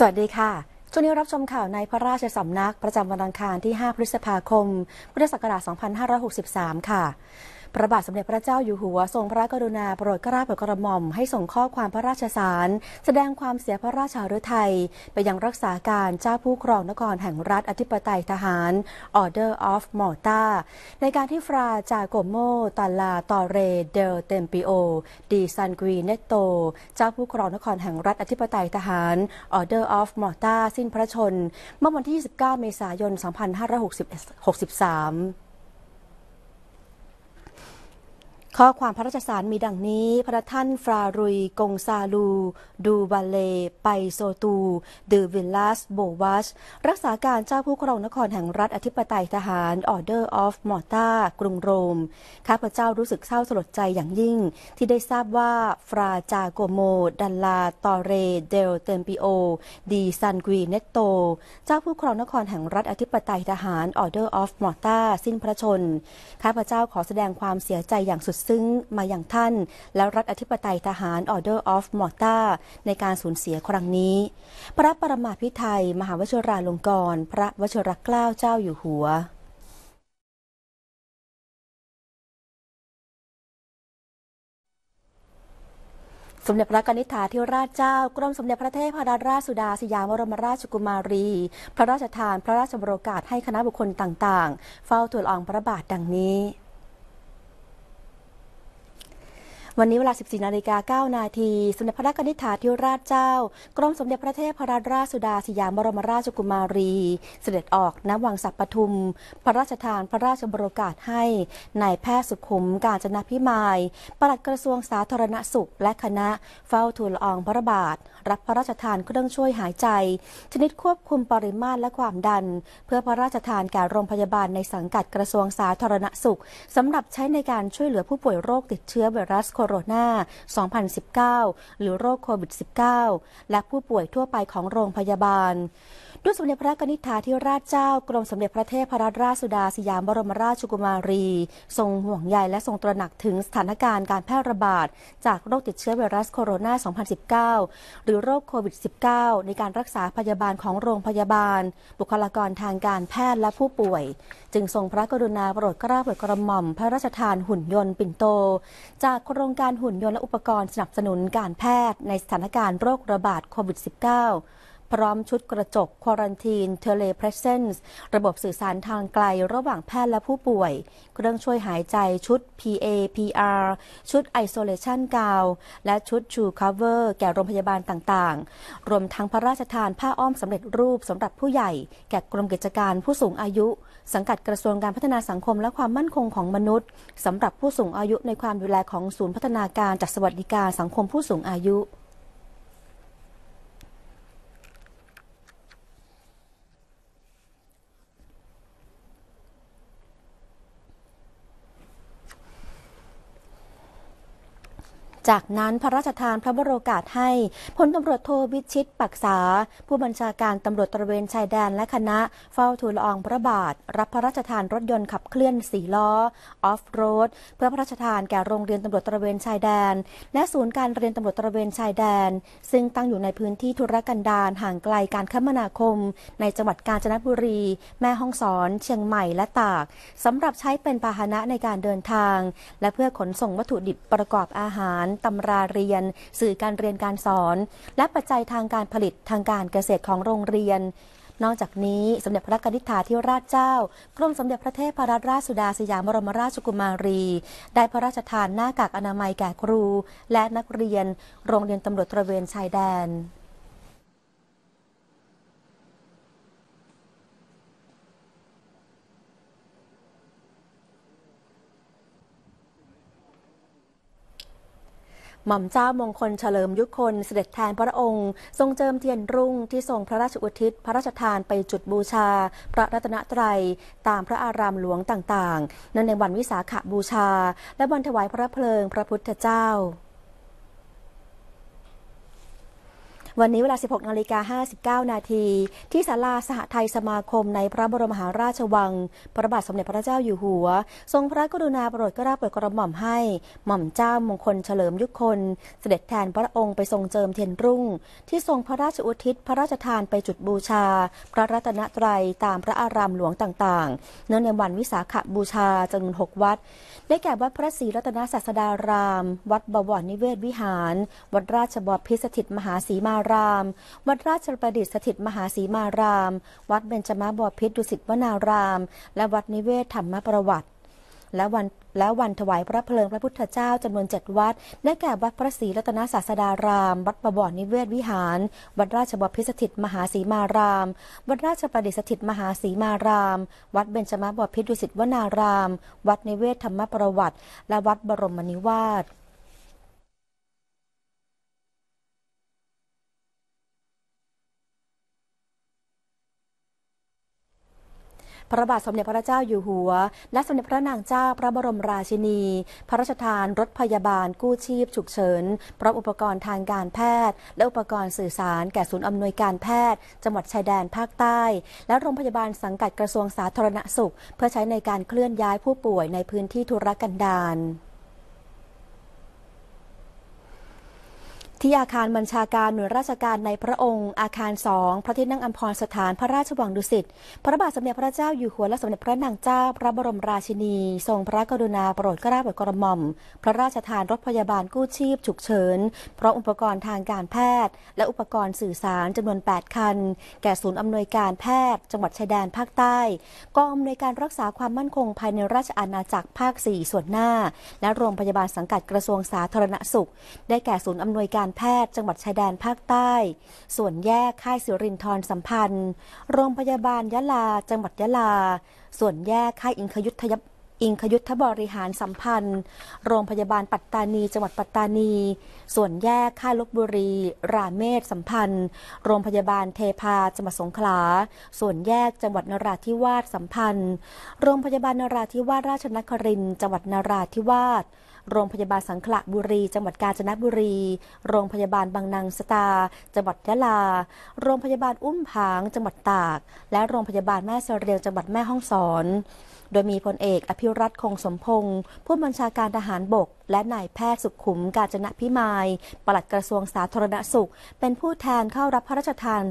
สวัสดีค่ะ ช่วงนี้รับชมข่าวในพระราชสำนักประจำวันอังคารที่ 5 พฤษภาคมพุทธศักราช 2563 ค่ะพระบาทสมเด็จพระเจ้าอยู่หัวทรงพระกรุณาโปรดกราบรกระหม่อมให้ส่งข้อความพระราชสาร แสดงความเสียพระราชาฤทัยไปยังรักษาการเจ้าผู้ครองนครแห่งรัฐอธิปไตยทหาร Order of m o r t a ในการที่ฟราจากโกโมตาลาตอเรเดลเตมปิโอดีซันกรีเนโตเจ้าผู้ครองนครแห่งรัฐอธิปไตยทหาร Order of m o r t a สิ้นพระชนเมื่อวันที่ 29 เมษายน 2563ข้อความพระราชสารมีดังนี้ พระท่านฟรารุยกงซาลูดูบาเล ไปโซตูดูวิลลาสโบวัชรักษาการเจ้าผู้ครองนครแห่งรัฐอธิปไตยทหารออเดอร์ออฟมอร์ตากรุงโรมข้าพเจ้ารู้สึกเศร้าสลดใจอย่างยิ่ง ที่ได้ทราบว่า ฟราจาโกโมดันลาตอเรเดลเตมปิโอดีซันกวีเนโต เจ้าผู้ครองนครแห่งรัฐอธิปไตยทหารออเดอร์ออฟมอร์ตาสิ้นพระชนข้าพเจ้าขอแสดงความเสียใจอย่างสุดซึ้งมาอย่างท่านและรัฐอธิปไตยทหาร Order of m o r t a ในการสูญเสียครั้งนี้ พระประมาพิไทย มหาวชิราลงกรณพระวชิรเกล้าเจ้าอยู่หัว สมเด็จพระนิธฐาธิราชเจ้า กรมสมเด็จพระเทพรัตนราชสุดาสยามบรมราชกุมารี พระราชทาน พระราชบรโอกาสให้คณะบุคคลต่างๆ เฝ้าทูลอองพระบาทดังนี้วันนี้เวลา 14นาฬิกา9นาที สมเด็จพระกนิธฐาธิราชเจ้า กรมสมเด็จพระเทพรัตนราชสุดาสยามบรมราชกุมารี เสด็จออกณวังสัปปทุม พระราชทานพระราชบรกาศให้ นายแพทย์สุขุมกาญจนพิมายปลัดกระทรวงสาธารณสุข และคณะเฝ้าทูลอองพระบาท รับพระราชทานเครื่องช่วยหายใจ ชนิดควบคุมปริมาตรและความดัน เพื่อพระราชทานแก่โรงพยาบาลในสังกัดกระทรวงสาธารณสุข สำหรับใช้ในการช่วยเหลือผู้ป่วยโรคติดเชื้อไวรัสโคโรนา2019 หรือโรคโควิด -19 และผู้ป่วยทั่วไปของโรงพยาบาลด้วยสมเด็จพระนิธิาธิราชเจ้ากรมสมเด็จพระเทพรัตนราชสุดาสยามบรมราชกุมารี ทรงห่วงใยและทรงตระหนักถึงสถานการณ์การแพร่ระบาด จากโรคติดเชื้อไวรัสโคโรนา 2019 หรือโรคโควิด -19 ในการรักษาพยาบาลของโรงพยาบาล บุคลากรทางการแพทย์และผู้ป่วย จึงทรงพระกรุณาโปรดเกล้าโปรดกระหม่อมพระราชทานหุ่นยนต์ปิ่นโต จากโครงการหุ่นยนต์และอุปกรณ์สนับสนุนการแพทย์ในสถานการณ์โรคระบาดโควิด -19 พร้อมชุดกระจก ควอรันทีน เทเลเพรสเซนส์ระบบสื่อสารทางไกลระหว่างแพทย์และผู้ป่วยเครื่องช่วยหายใจชุด PA PR ชุดไอโซเลชันกาว และชุดชูคาเวอร์แก่โรงพยาบาลต่างๆ รวมทั้งพระราชทานผ้าอ้อมสำเร็จรูปสำหรับผู้ใหญ่แก่กรมกิจการผู้สูงอายุ สังกัดกระทรวงการพัฒนาสังคมและความมั่นคงของมนุษย์สำหรับผู้สูงอายุในความดูแลของศูนย์พัฒนาการจัดสวัสดิการสังคมผู้สูงอายุจากนั้นพระราชทานพระบรโอกาสให้พลตำรวจโทวิชิตปักษา ผู้บัญชาการตำรวจตระเวนชายแดนและคณะเฝ้าทูลออง พระบาท รับพระราชทานรถยนต์ขับเคลื่อนสีล้อออฟโรดเพื่อพระราชทานแก่โรงเรียนตำรวจตระเวนชายแดนและศูนย์การเรียนตำรวจตระเวนชายแดน ซึ่งตั้งอยู่ในพื้นที่ธุรกันดาร ห่างไกลการคมนาคม ในจังหวัดกาญจนบุรี แม่ฮ่องสอน เชียงใหม่และตากสำหรับใช้เป็นพาหนะในการเดินทางและเพื่อขนส่งวัตถุดิบประกอบอาหารตำราเรียน สื่อการเรียนการสอน และปัจจัยทางการผลิตทางการเกษตรของโรงเรียน นอกจากนี้สมเด็จพระกนิษฐาธิราชเจ้ากรมสมเด็จพระเทพรัตนราชสุดาสยามบรมราชกุมารี ได้พระราชทานหน้ากากอนามัยแก่ครู และนักเรียนโรงเรียนตำรวจตระเวนชายแดนหม่อมเจ้ามงคลเฉลิมยุคนเสด็จแทนพระองค์ ทรงเจิมเทียนรุ่งที่ทรงพระราชอุทิศพระราชทานไปจุดบูชา พระรัตนตรัยตามพระอารามหลวงต่างๆ นั้นในวันวิสาขบูชา และวันถวายพระเพลิงพระพุทธเจ้าวันนี้เวลา 16 นาฬิกา59 นาที ที่ศาลาสหไทยสมาคมในพระบรมหาราชวัง พระบาทสมเด็จพระเจ้าอยู่หัว ทรงพระกรุณาโปรดกระาโปรดกระหม่อมให้ หม่อมเจ้ามงคลเฉลิมยุคน เสด็จแทนพระองค์ไปทรงเจิมเทียนรุ่ง ที่ทรงพระราชอุทิศพระราชทานไปจุดบูชา พระรัตนตรัยตามพระอารามหลวงต่าง ๆ เนื่องในวันวิสาขบูชาจำนวน6วัด ได้แก่วัดพระศรีรัตนศาสดาราม วัดบวรนิเวศวิหาร วัดราชบพิสถิตมหาสีมาาราม วัดราชประดิษฐิตมหาศีมาราม วัดเบญจมาบพิษดุสิตวนาราม และวัดนิเวศธรรมประวัติ และวันและวันถวายพระเพลิงพระพุทธเจ้าจำนวนเจ็ดวัด ได้แก่ วัดพระศรีรัตนศาสดาราม วัดประบอนิเวศวิหาร วัดราชบพิสถิต มหาศีมาราม วัดราชประดิษฐิตมหาศีมาราม วัดเบญจมาบพิษดุสิตวนาราม วัดนิเวศธรรมประวัติ และวัดบรมนิวาสพระบาทสมเด็จพระเจ้าอยู่หัว และสมเด็จพระนางเจ้าพระบรมราชินี พระราชทานรถพยาบาลกู้ชีพฉุกเฉินพร้อมอุปกรณ์ทางการแพทย์ และอุปกรณ์สื่อสารแก่ศูนย์อำนวยการแพทย์ จังหวัดชายแดนภาคใต้ และโรงพยาบาลสังกัดกระทรวงสาธารณสุขเพื่อใช้ในการเคลื่อนย้ายผู้ป่วยในพื้นที่ทุรกันดารที่อาคารบัญชาการหน่วยราชการในพระองค์ อาคารสองพระที่นั่งอัมพรสถานพระราชวังดุสิตพระบาทสมเด็จพระเจ้าอยู่หัวและสมเด็จพระนางเจ้าพระบรมราชินีทรงพระกรุณาโปรดเกล้าโปรดกระหม่อม พระราชทานรถพยาบาลกู้ชีพ ฉุกเฉินพร้อมอุปกรณ์ทางการแพทย์และอุปกรณ์สื่อสารจำนวน 8 คัน แก่ศูนย์อำนวยการแพทย์จังหวัดชายแดนภาคใต้กองอำนวยการรักษาความมั่นคงภายในราชอาณาจักรภาค 4 ส่วนหน้า และโรงพยาบาลสังกัดกระทรวงสาธารณสุข ได้แก่ศูนย์อำนวยการการแพทย์จังหวัดชายแดนภาคใต้ ส่วนแยกค่ายสิรินทรสัมพันธ์ โรงพยาบาลยะลาจังหวัดยะลา ส่วนแยกค่ายอิงคยุทธยอิงขยุทธบริหารสัมพันธ์ โรงพยาบาลปัตตานี จังหวัดปัตตานี ส่วนแยกค่ายลบบุรี ราเมศสัมพันธ์ โรงพยาบาลเทพาจังหวัดสงขลาส่วนแยกจังหวัดนราธิวาสสัมพันธ์ โรงพยาบาลนราธิวาสราชนครินทร์จังหวัดนราธิวาสโรงพยาบาลสังขละบุรีจังหวัดกาญจนบุรีโรงพยาบาลบางนางสตาจังหวัดยะลา โรงพยาบาลอุ้มผางจังหวัดตาก และโรงพยาบาลแม่เสเรียงจังหวัดแม่ฮ่องสอนโดยมีพลเอกอภิรัตคงสมพงศ์ผู้บัญชาการทหารบก และนายแพทย์สุขขุมกาญจนพิมาย ปลัดกระทรวงสาธารณสุข เป็นผู้แทนเข้ารับพระราชทาน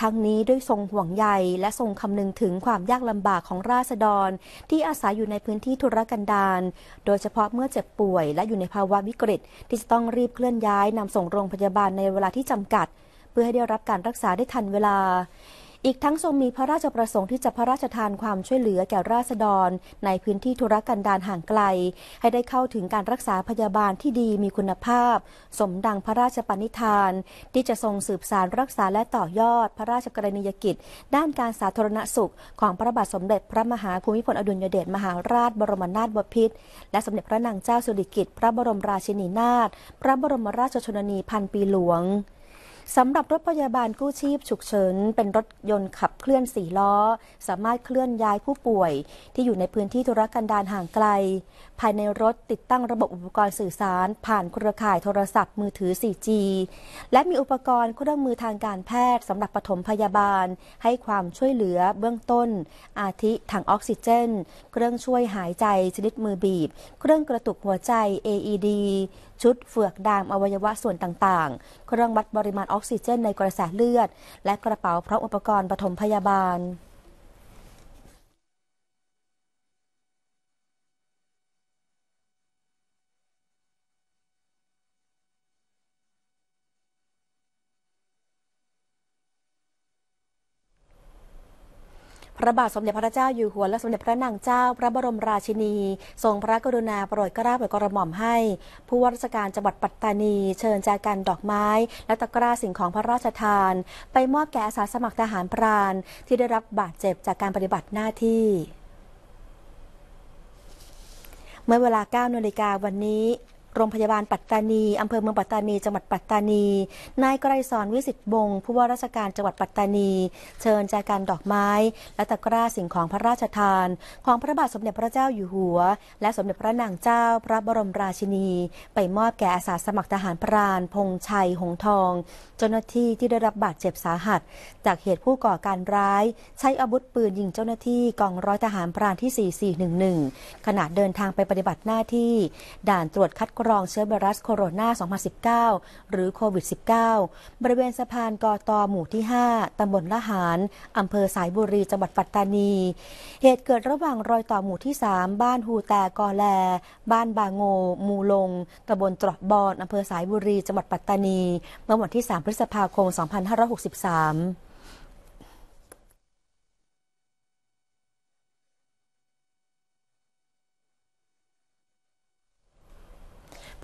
ทั้งนี้ด้วยทรงห่วงใยและทรงคำนึงถึงความยากลำบากของราษฎร ที่อาศัยอยู่ในพื้นที่ทุรกันดารโดยเฉพาะเมื่อเจ็บป่วยและอยู่ในภาวะวิกฤตที่จะต้องรีบเคลื่อนย้ายนำส่งโรงพยาบาลในเวลาที่จำกัด เพื่อให้ได้รับการรักษาได้ทันเวลาอีกทั้งทรงมีพระราชประสงค์ที่จะพระราชทานความช่วยเหลือแก่ราษฎร ในพื้นที่ธุรกันดารห่างไกล ให้ได้เข้าถึงการรักษาพยาบาลที่ดีมีคุณภาพ สมดังพระราชปณิธาน ที่จะทรงสืบสารรักษาและต่อยอดพระราชกรณียกิจ ด้านการสาธารณสุขของพระบาทสมเด็จพระมหาภูมิพลอดุลยเดชมหาราชบรมนาถบพิตรและสมเด็จพระนางเจ้าสุริกิติ์พระบรมราชินีนาถพระบรมราชชนนีพันปีหลวงสำหรับรถพยาบาลกู้ชีพฉุกเฉิน เป็นรถยนต์ขับเคลื่อนสี่ล้อ สามารถเคลื่อนย้ายผู้ป่วย ที่อยู่ในพื้นที่ธุรกันดารห่างไกล ภายในรถติดตั้งระบบอุปกรณ์สื่อสาร ผ่านเครือข่ายโทรศัพท์มือถือ 4G และมีอุปกรณ์เครื่องมือทางการแพทย์สำหรับปฐมพยาบาล ให้ความช่วยเหลือเบื้องต้น อาทิถังออกซิเจน เครื่องช่วยหายใจชนิดมือบีบ เครื่องกระตุกหัวใจ AED ชุดเฟือกดามอวัยวะส่วนต่างๆเครื่องวัดปริมาณออกซิเจนในกระแสเลือด และกระเป๋าพร้อมอุปกรณ์ปฐมพยาบาลพระบาทสมเด็จพระเจ้าอยู่หัวและสมเด็จพระนางเจ้า พระบรมราชินี ทรงพระกรุณาโปรดเกล้าโปรดกระหม่อมให้ ผู้ว่าราชการจังหวัดปัตตานีเชิญจากันดอกไม้ และตะกร้าสิ่งของพระราชทาน ไปมอบแก่อาสาสมัครทหารพราน ที่ได้รับบาดเจ็บจากการปฏิบัติหน้าที่ เมื่อเวลา9นาฬิกาวันนี้โรงพยาบาลปัตตานีอำเภอเมืองปัตตานีจังหวัดปัตตานี นายกรสอนวิสิตบงผู้ว่าราชการจังหวัดปัตตานี เชิญจากัารดอกไม้และตะกร้าสิ่งของพระราชทาน ของพระบาทสมเด็จพระเจ้าอยู่หัว และสมเด็จพระนางเจ้าพระบรมราชินี ไปมอบแก่อาสาสมัครทหารพราน พงชัยหงทอง เจ้าหน้าที่ที่ได้รับบาดเจ็บสาหัส จากเหตุผู้ก่อการร้าย ใช้อาวุธปืนยิงเจ้าหน้าที่กองร้อยทหารพรานที่ 4411ขณะเดินทางไปปฏิบัติหน้าที่ด่านตรวจคัดกรรองเชื้อไวรัสโคโรนา 2019 หรือโควิด -19 บริเวณสะพานกอตอหมู่ที่ 5 ตำบลละหารอำเภอสายบุรี จังหวัดปัตตานี เหตุเกิดระหว่างรอยต่อหมู่ที่ 3 บ้านฮูแต่กอแล บ้านบางโง มูลง ตำบลตรอบบอนอำเภอสายบุรี จังหวัดปัตตานี เมื่อวันที่ 3 พฤษภาคม 2563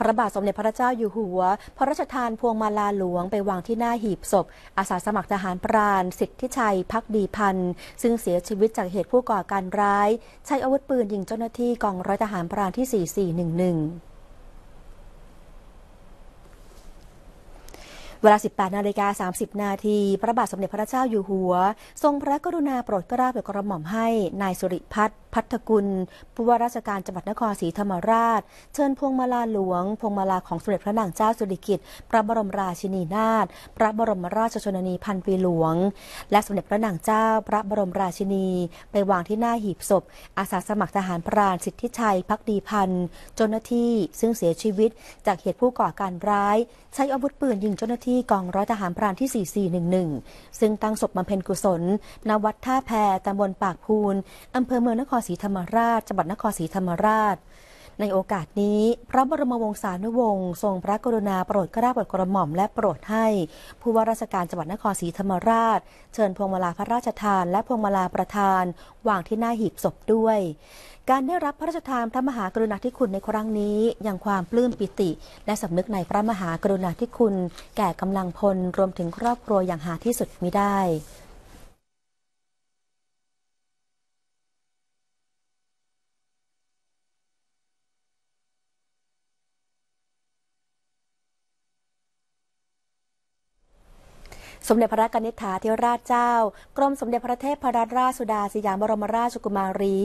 พระบาทสมเด็จพระเจ้าอยู่หัว พระราชทานพวงมาลาหลวงไปวางที่หน้าหีบศพอาสาสมัครทหารปราณ สิทธิชัยพักดีพันธ์ซึ่งเสียชีวิตจากเหตุผู้ก่อการร้าย ใช้อาวุธปืนยิงเจ้าหน้าที่กองร้อยทหารปราณที่ 4411เวลา 18นาฬิกา30นาทีพระบาทสมเด็จพระเจ้าอยู่หัว ทรงพระกรุณาโปรดเกล้าโปรดกระหม่อมให้นายสุริพัฒน์พัฒกุล ผู้ว่าราชการจังหวัดนครศรีธรรมราช เชิญพวงมาลาหลวงพวงมาลาของ สมเด็จพระนางเจ้าสุริกิติ์พระบรมราชินีนาถพระบรมราชชนนีพันปีหลวง และสมเด็จพระนางเจ้าพระบรมราชินี ไปวางที่หน้าหีบศพ อาสาสมัครทหารพรานสิทธิชัยพักดีพันธ์เจ้าหน้าที่ซึ่งเสียชีวิตจากเหตุผู้ก่อการร้าย ใช้อาวุธปืนยิงเจ้าหน้าที่ที่กองร้อยทหารพรานที่ 4411 ซึ่งตั้งศพบำเพ็ญกุศล ณ วัดท่าแพตำบลปากพูนอำเภอเมืองนครศรีธรรมราชจังหวัดนครศรีธรรมราชในโอกาสนี้พระบรมวงศานุวงศ์ทรงพระกรุณาโปรดกระาโปรดกระหม่อมและโปรดให้ ผู้ว่าราชการจังหวัดนครศรีธรรมราช เชิญพวงมาลาพระราชทาน และพวงมาลาประธานวางที่หน้าหีบศพด้วย การได้รับพระราชทานพระมหากรุณาธิคุณในครั้งนี้ยังความปลื้มปิติ และสำนึกในพระมหากรุณาธิคุณแก่กำลังพลรวมถึงครอบครัวอย่างหาที่สุดมิได้มเด็จพระกนิษฐาธิราชเจ้า กรมสมเด็จพระเทพรัตนราชสุดาสยามบรมราชกุมารี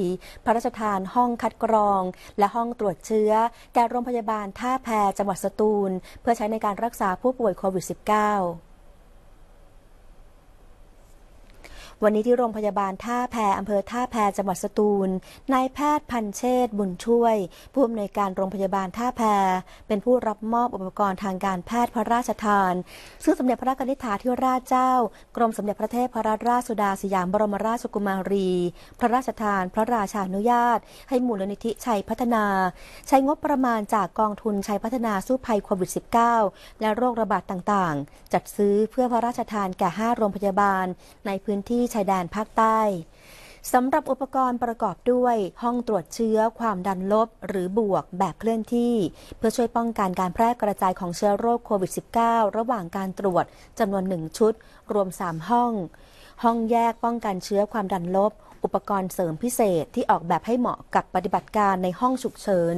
พระราชทานห้องคัดกรอง และห้องตรวจเชื้อ แก่โรงพยาบาลท่าแพจังหวัดสตูล เพื่อใช้ในการรักษาผู้ป่วยโควิด -19 วันนี้ที่โรงพยาบาลท่าแพอำเภอท่าแพจังหวัดสตูล นายแพทย์พันเชษบุญช่วย ผู้อำนวยการโรงพยาบาลท่าแพเป็นผู้รับมอบอุปกรณ์ทางการแพทย์พระราชทาน ซึ่งสมเด็จพระนิธิาธิราชเจ้า กรมสมเด็จพระเทพรัตนราชสุดาสยามบรมราชกุมารี พระราชทาน พระราชานุญาต ให้มูลนิธิชัยพัฒนาใช้งบประมาณจากกองทุนชัยพัฒนาสู้ภัยโควิด -19 และโรคระบาดต่างๆ จัดซื้อเพื่อพระราชทานแก่5โรงพยาบาลในพื้นที่ชายแดนภาคใต้สำหรับอุปกรณ์ประกอบด้วย ห้องตรวจเชื้อความดันลบหรือบวกแบบเคลื่อนที่เพื่อช่วยป้องกันการแพร่กระจายของเชื้อโรคโควิด -19 ระหว่างการตรวจจำนวนหนึ่งชุด รวม 3 ห้อง ห้องแยกป้องกันเชื้อความดันลบ อุปกรณ์เสริมพิเศษที่ออกแบบให้เหมาะกับปฏิบัติการในห้องฉุกเฉิน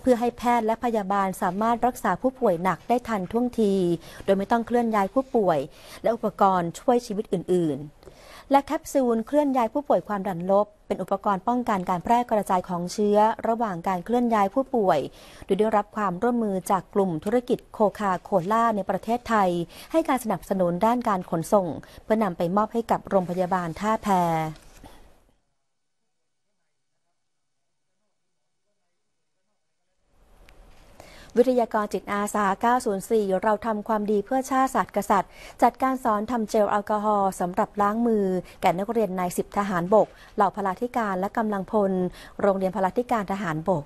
เพื่อให้แพทย์และพยาบาลสามารถรักษาผู้ป่วยหนักได้ทันท่วงที โดยไม่ต้องเคลื่อนย้ายผู้ป่วย และอุปกรณ์ช่วยชีวิตอื่นๆและแคปซูลเคลื่อนย้ายผู้ป่วยความดันลบ เป็นอุปกรณ์ป้องกันการแพร่กระจายของเชื้อ ระหว่างการเคลื่อนย้ายผู้ป่วย โดยได้รับความร่วมมือจากกลุ่มธุรกิจโคคาโคล่าในประเทศไทย ให้การสนับสนุนด้านการขนส่ง เพื่อนำไปมอบให้กับโรงพยาบาลท่าแพวิทยากรจิตอาสา 904 เราทำความดีเพื่อชาติศาสตร์กษัตริย์ จัดการสอนทำเจลแอลกอฮอล์สำหรับล้างมือ แก่นักเรียนนายสิบทหารบก เหล่าพลาธิการและกำลังพลโรงเรียนพลาธิการทหารบก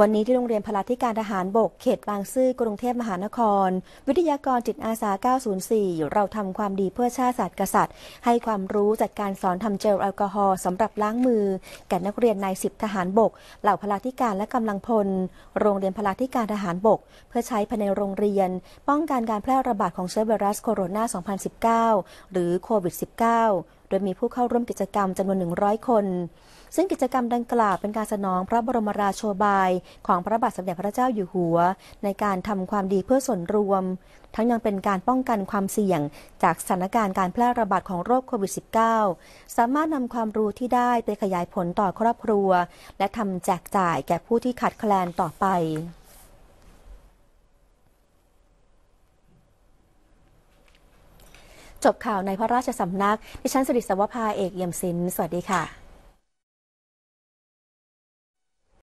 วันนี้ที่โรงเรียนพลาธิการทหารบกเขตบางซื่อกรุงเทพมหานคร วิทยากรจิตอาสา 904 เราทำความดีเพื่อชาติศาสตร์กษัตริย์ ให้ความรู้จัดการสอนทำเจลแอลกอฮอล์สำหรับล้างมือ แก่นักเรียนนายสิบทหารบก เหล่าพลาธิการและกำลังพล โรงเรียนพลาธิการทหารบก เพื่อใช้ภายในโรงเรียน ป้องกันการแพร่ระบาดของเชื้อไวรัสโคโรนา 2019 หรือโควิด -19 โดยมีผู้เข้าร่วมกิจกรรมจำนวน 100 คนซึ่งกิจกรรมดังกล่าวเป็นการสนองพระบรมราโชบายของพระบาทสมเด็จพระเจ้าอยู่หัว ในการทำความดีเพื่อส่วนรวม ทั้งยังเป็นการป้องกันความเสี่ยงจากสถานการณ์การแพร่ระบาดของโรคโควิด -19 สามารถนำความรู้ที่ได้ไปขยายผลต่อครอบครัว และทำแจกจ่ายแก่ผู้ที่ขาดแคลนต่อไป จบข่าวในพระราชสำนัก ดิฉันสิริสวภาเอกเยี่ยมศิลป์สวัสดีค่ะ